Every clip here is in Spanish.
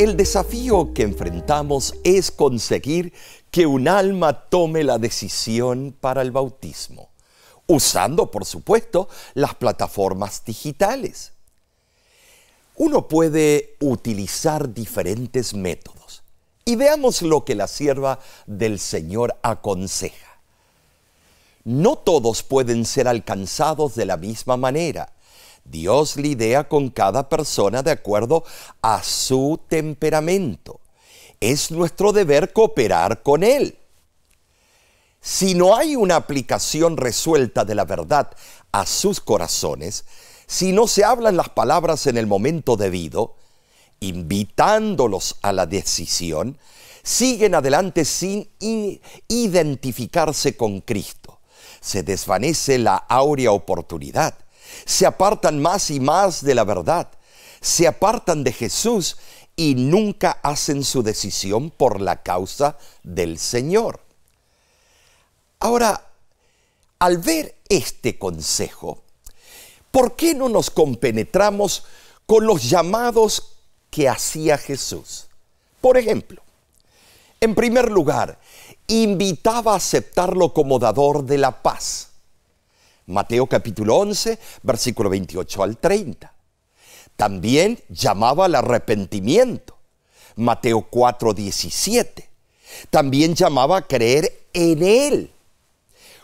El desafío que enfrentamos es conseguir que un alma tome la decisión para el bautismo, usando, por supuesto, las plataformas digitales. Uno puede utilizar diferentes métodos y veamos lo que la sierva del Señor aconseja. No todos pueden ser alcanzados de la misma manera Dios lidia con cada persona de acuerdo a su temperamento. Es nuestro deber cooperar con Él. Si no hay una aplicación resuelta de la verdad a sus corazones, si no se hablan las palabras en el momento debido, invitándolos a la decisión, siguen adelante sin identificarse con Cristo. Se desvanece la áurea oportunidad se apartan más y más de la verdad, se apartan de Jesús y nunca hacen su decisión por la causa del Señor. Ahora, al ver este consejo, ¿por qué no nos compenetramos con los llamados que hacía Jesús? Por ejemplo, en primer lugar, invitaba a aceptarlo como dador de la paz. Mateo capítulo 11, versículo 28 al 30. También llamaba al arrepentimiento. Mateo 4, 17. También llamaba a creer en Él.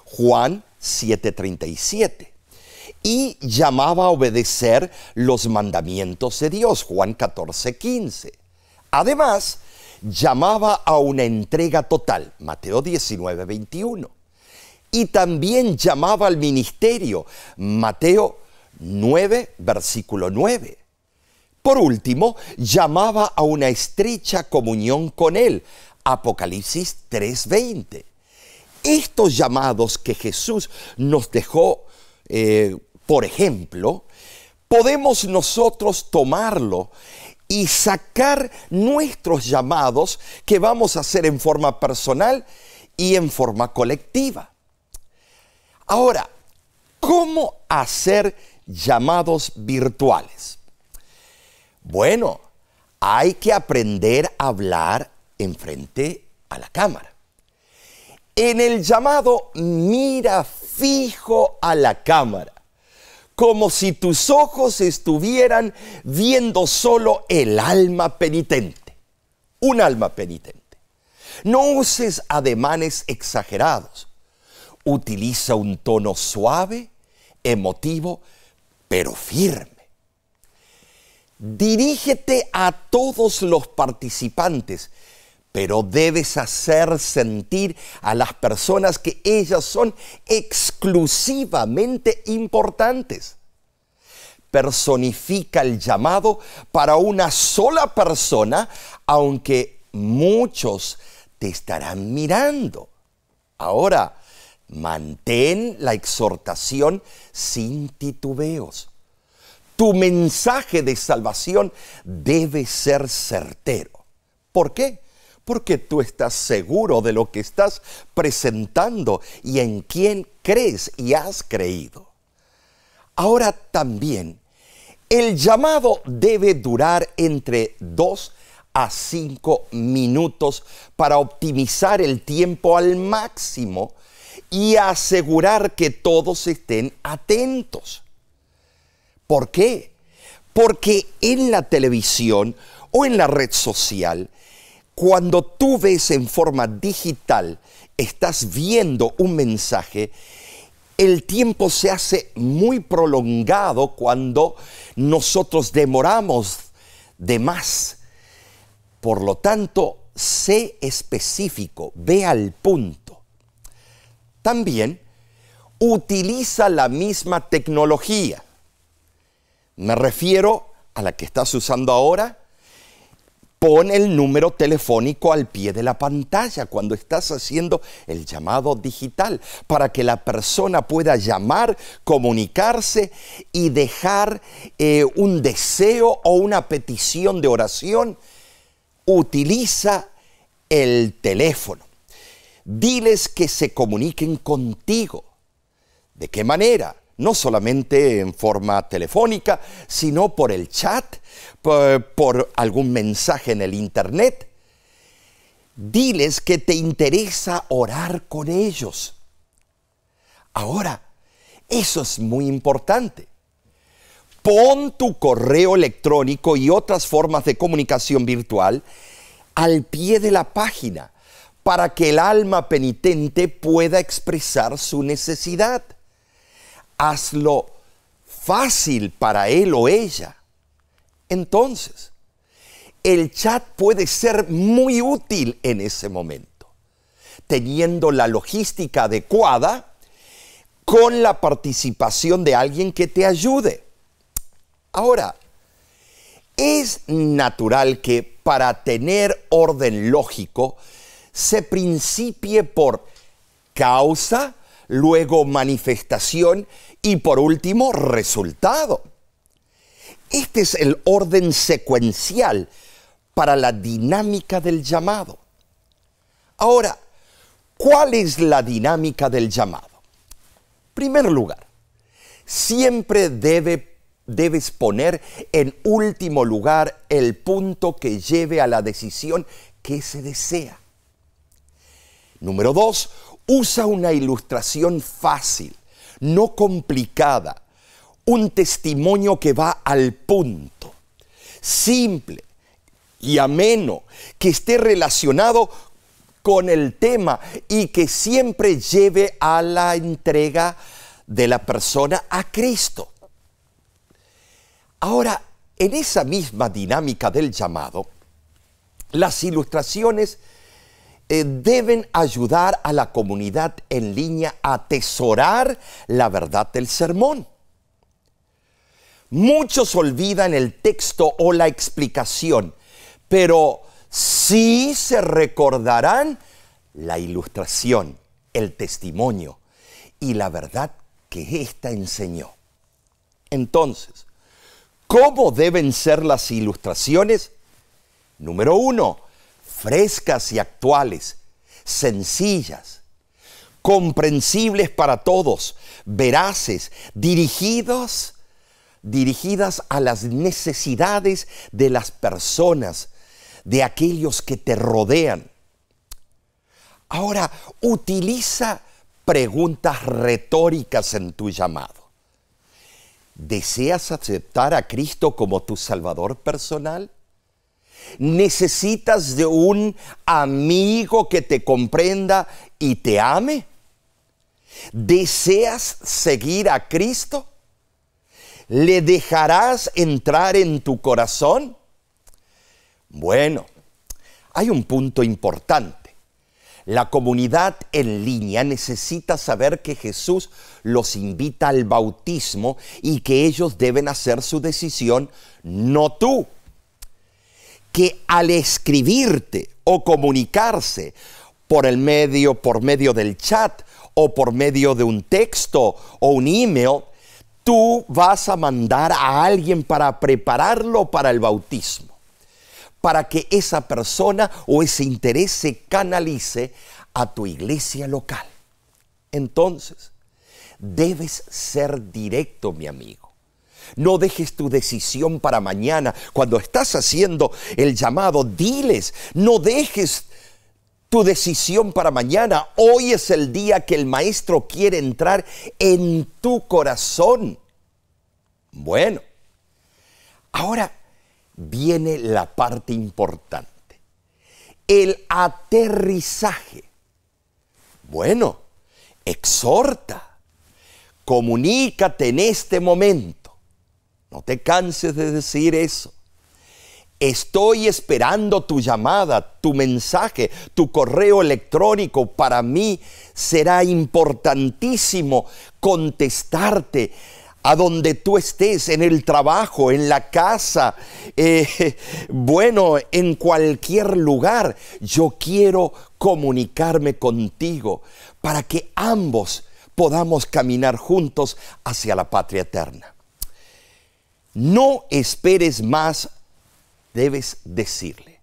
Juan 7, 37 y llamaba a obedecer los mandamientos de Dios, Juan 14, 15. Además, llamaba a una entrega total, Mateo 19, 21 y también llamaba al ministerio. Mateo 9, versículo 9. Por último, llamaba a una estrecha comunión con Él. Apocalipsis 3:20. Estos llamados que Jesús nos dejó, eh, por ejemplo, podemos nosotros tomarlo y sacar nuestros llamados que vamos a hacer en forma personal y en forma colectiva. Ahora, ¿cómo hacer llamados virtuales? Bueno, hay que aprender a hablar enfrente a la cámara. En el llamado mira fijo a la cámara, como si tus ojos estuvieran viendo solo el alma penitente, un alma penitente. No uses ademanes exagerados utiliza un tono suave, emotivo, pero firme. Dirígete a todos los participantes, pero debes hacer sentir a las personas que ellas son exclusivamente importantes. Personifica el llamado para una sola persona, aunque muchos te estarán mirando. Ahora, Mantén la exhortación sin titubeos. Tu mensaje de salvación debe ser certero. ¿Por qué? Porque tú estás seguro de lo que estás presentando y en quién crees y has creído. Ahora también, el llamado debe durar entre dos a 5 minutos para optimizar el tiempo al máximo y asegurar que todos estén atentos. ¿Por qué? Porque en la televisión o en la red social, cuando tú ves en forma digital, estás viendo un mensaje, el tiempo se hace muy prolongado cuando nosotros demoramos de más. Por lo tanto, sé específico, ve al punto también utiliza la misma tecnología. Me refiero a la que estás usando ahora. Pon el número telefónico al pie de la pantalla cuando estás haciendo el llamado digital para que la persona pueda llamar, comunicarse y dejar eh, un deseo o una petición de oración. Utiliza el teléfono diles que se comuniquen contigo. ¿De qué manera? No solamente en forma telefónica, sino por el chat, por, algún mensaje en el Internet. Diles que te interesa orar con ellos. Ahora, eso es muy importante. Pon tu correo electrónico y otras formas de comunicación virtual al pie de la página para que el alma penitente pueda expresar su necesidad. Hazlo fácil para él o ella. Entonces, el chat puede ser muy útil en ese momento, teniendo la logística adecuada con la participación de alguien que te ayude. Ahora, es natural que para tener orden lógico se principie por causa, luego manifestación y por último resultado. Este es el orden secuencial para la dinámica del llamado. Ahora, ¿cuál es la dinámica del llamado? primer lugar, siempre debe, debes poner en último lugar el punto que lleve a la decisión que se desea. Número dos, usa una ilustración fácil, no complicada, un testimonio que va al punto, simple y ameno, que esté relacionado con el tema y que siempre lleve a la entrega de la persona a Cristo. Ahora, en esa misma dinámica del llamado, las ilustraciones eh, deben ayudar a la comunidad en línea a atesorar la verdad del sermón. Muchos olvidan el texto o la explicación, pero sí se recordarán la ilustración, el testimonio y la verdad que ésta enseñó. Entonces, ¿cómo deben ser las ilustraciones? Número uno, frescas y actuales, sencillas, comprensibles para todos, veraces, dirigidos, dirigidas a las necesidades de las personas, de aquellos que te rodean. Ahora, utiliza preguntas retóricas en tu llamado. ¿Deseas aceptar a Cristo como tu Salvador personal? ¿Necesitas de un amigo que te comprenda y te ame? ¿Deseas seguir a Cristo? ¿Le dejarás entrar en tu corazón? Bueno, hay un punto importante. La comunidad en línea necesita saber que Jesús los invita al bautismo y que ellos deben hacer su decisión, no tú que al escribirte o comunicarse por el medio, por medio del chat o por medio de un texto o un email, tú vas a mandar a alguien para prepararlo para el bautismo, para que esa persona o ese interés se canalice a tu iglesia local. Entonces, debes ser directo, mi amigo. No dejes tu decisión para mañana. Cuando estás haciendo el llamado, diles, no dejes tu decisión para mañana. Hoy es el día que el maestro quiere entrar en tu corazón. Bueno, ahora viene la parte importante. El aterrizaje. Bueno, exhorta, comunícate en este momento no te canses de decir eso. Estoy esperando tu llamada, tu mensaje, tu correo electrónico. Para mí será importantísimo contestarte a donde tú estés, en el trabajo, en la casa, eh, bueno, en cualquier lugar. Yo quiero comunicarme contigo para que ambos podamos caminar juntos hacia la patria eterna no esperes más, debes decirle.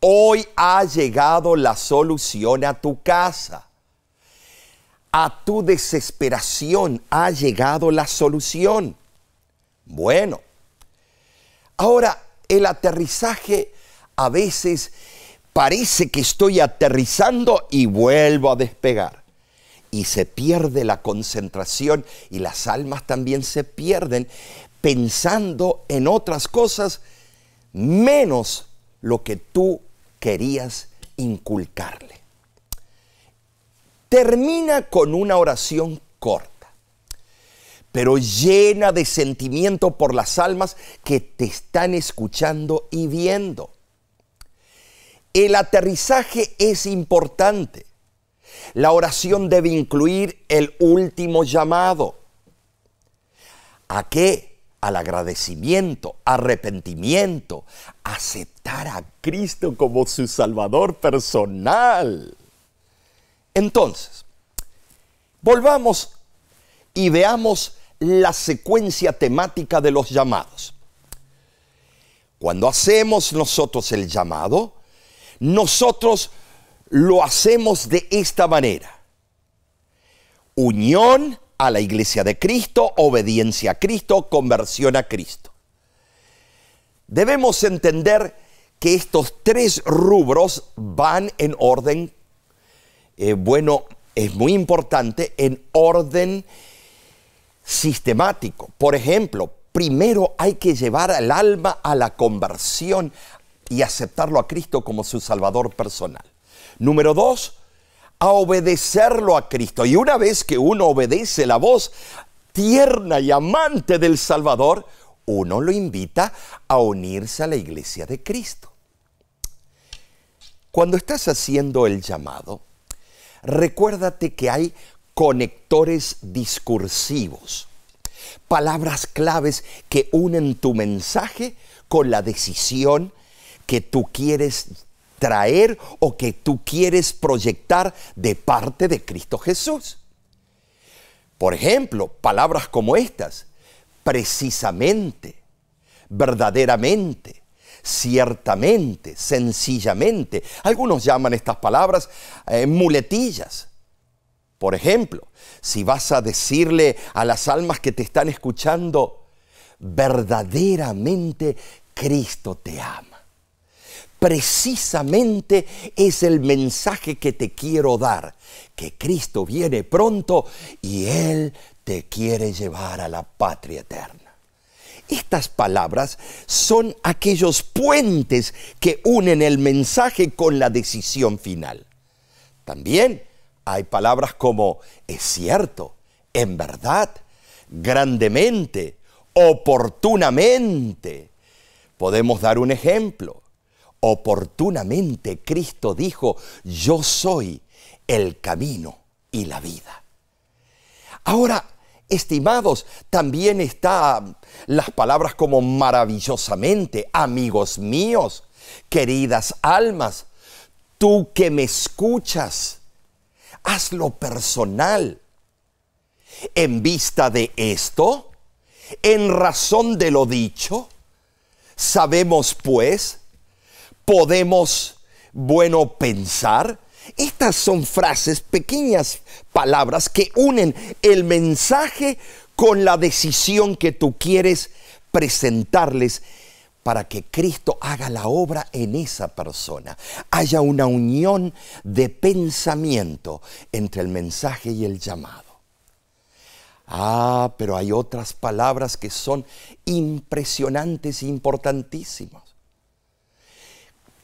Hoy ha llegado la solución a tu casa. A tu desesperación ha llegado la solución. Bueno, ahora el aterrizaje a veces parece que estoy aterrizando y vuelvo a despegar. Y se pierde la concentración y las almas también se pierden pensando en otras cosas menos lo que tú querías inculcarle. Termina con una oración corta, pero llena de sentimiento por las almas que te están escuchando y viendo. El aterrizaje es importante. La oración debe incluir el último llamado. ¿A qué? al agradecimiento, arrepentimiento, aceptar a Cristo como su Salvador personal. Entonces, volvamos y veamos la secuencia temática de los llamados. Cuando hacemos nosotros el llamado, nosotros lo hacemos de esta manera. Unión a la iglesia de Cristo, obediencia a Cristo, conversión a Cristo. Debemos entender que estos tres rubros van en orden, eh, bueno, es muy importante, en orden sistemático. Por ejemplo, primero hay que llevar al alma a la conversión y aceptarlo a Cristo como su Salvador personal. Número dos, a obedecerlo a Cristo. Y una vez que uno obedece la voz tierna y amante del Salvador, uno lo invita a unirse a la iglesia de Cristo. Cuando estás haciendo el llamado, recuérdate que hay conectores discursivos, palabras claves que unen tu mensaje con la decisión que tú quieres traer o que tú quieres proyectar de parte de Cristo Jesús. Por ejemplo, palabras como estas, precisamente, verdaderamente, ciertamente, sencillamente. Algunos llaman estas palabras eh, muletillas. Por ejemplo, si vas a decirle a las almas que te están escuchando, verdaderamente Cristo te ama precisamente es el mensaje que te quiero dar, que Cristo viene pronto y Él te quiere llevar a la patria eterna. Estas palabras son aquellos puentes que unen el mensaje con la decisión final. También hay palabras como es cierto, en verdad, grandemente, oportunamente. Podemos dar un ejemplo. Oportunamente Cristo dijo, yo soy el camino y la vida. Ahora, estimados, también están las palabras como maravillosamente, amigos míos, queridas almas, tú que me escuchas, hazlo personal. En vista de esto, en razón de lo dicho, sabemos pues, podemos, bueno, pensar. Estas son frases, pequeñas palabras que unen el mensaje con la decisión que tú quieres presentarles para que Cristo haga la obra en esa persona. Haya una unión de pensamiento entre el mensaje y el llamado. Ah, pero hay otras palabras que son impresionantes e importantísimas.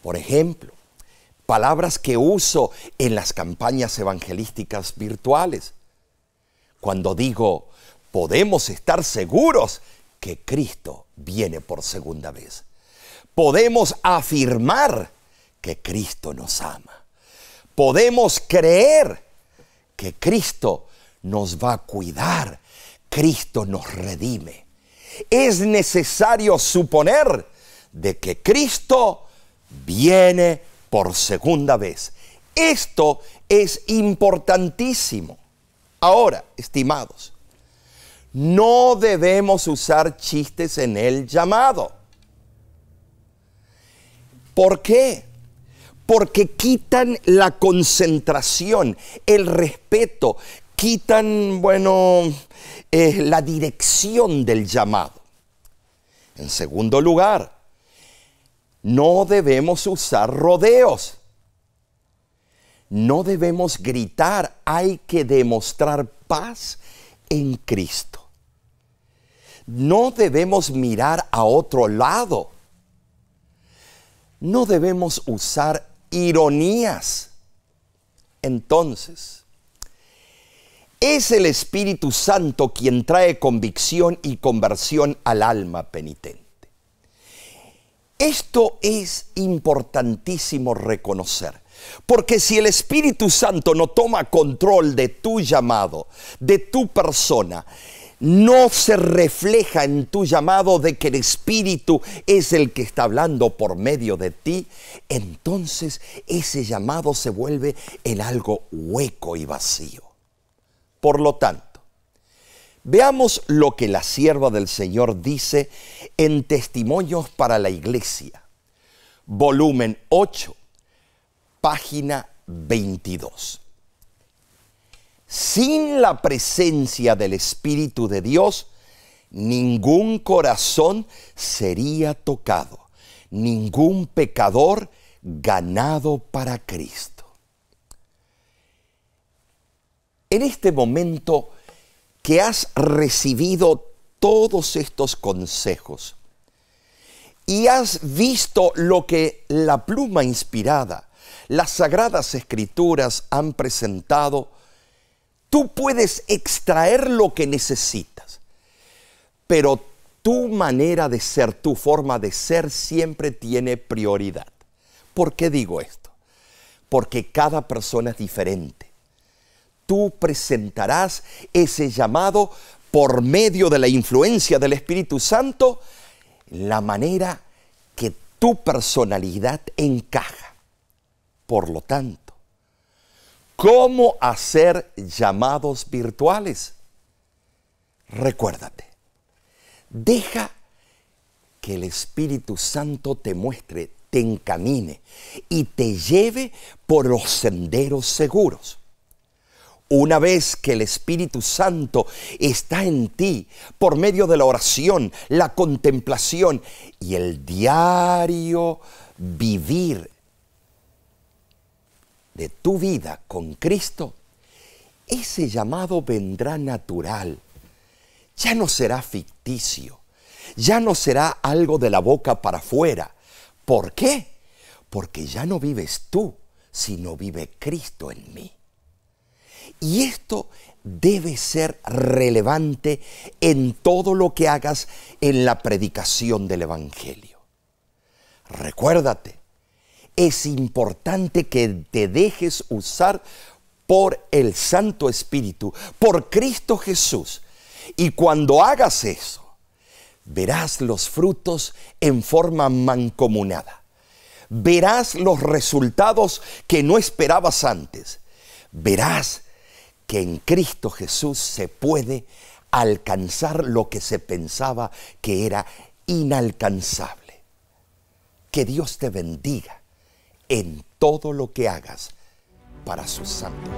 Por ejemplo, palabras que uso en las campañas evangelísticas virtuales. Cuando digo, podemos estar seguros que Cristo viene por segunda vez. Podemos afirmar que Cristo nos ama. Podemos creer que Cristo nos va a cuidar. Cristo nos redime. Es necesario suponer de que Cristo viene por segunda vez. Esto es importantísimo. Ahora, estimados, no debemos usar chistes en el llamado. ¿Por qué? Porque quitan la concentración, el respeto, quitan, bueno, eh, la dirección del llamado. En segundo lugar, no debemos usar rodeos. No debemos gritar, hay que demostrar paz en Cristo. No debemos mirar a otro lado. No debemos usar ironías. Entonces, es el Espíritu Santo quien trae convicción y conversión al alma penitente. Esto es importantísimo reconocer. Porque si el Espíritu Santo no toma control de tu llamado, de tu persona, no se refleja en tu llamado de que el Espíritu es el que está hablando por medio de ti, entonces ese llamado se vuelve en algo hueco y vacío. Por lo tanto, Veamos lo que la sierva del Señor dice en Testimonios para la Iglesia, volumen 8, página 22. Sin la presencia del Espíritu de Dios, ningún corazón sería tocado, ningún pecador ganado para Cristo. En este momento, que has recibido todos estos consejos y has visto lo que la pluma inspirada, las sagradas escrituras han presentado, tú puedes extraer lo que necesitas, pero tu manera de ser, tu forma de ser siempre tiene prioridad. ¿Por qué digo esto? Porque cada persona es diferente tú presentarás ese llamado por medio de la influencia del Espíritu Santo, la manera que tu personalidad encaja. Por lo tanto, ¿cómo hacer llamados virtuales? Recuérdate, deja que el Espíritu Santo te muestre, te encamine y te lleve por los senderos seguros. Una vez que el Espíritu Santo está en ti por medio de la oración, la contemplación y el diario vivir de tu vida con Cristo, ese llamado vendrá natural, ya no será ficticio, ya no será algo de la boca para afuera. ¿Por qué? Porque ya no vives tú, sino vive Cristo en mí. Y esto debe ser relevante en todo lo que hagas en la predicación del Evangelio. Recuérdate, es importante que te dejes usar por el Santo Espíritu, por Cristo Jesús. Y cuando hagas eso, verás los frutos en forma mancomunada. Verás los resultados que no esperabas antes. Verás que en Cristo Jesús se puede alcanzar lo que se pensaba que era inalcanzable. Que Dios te bendiga en todo lo que hagas para su santo.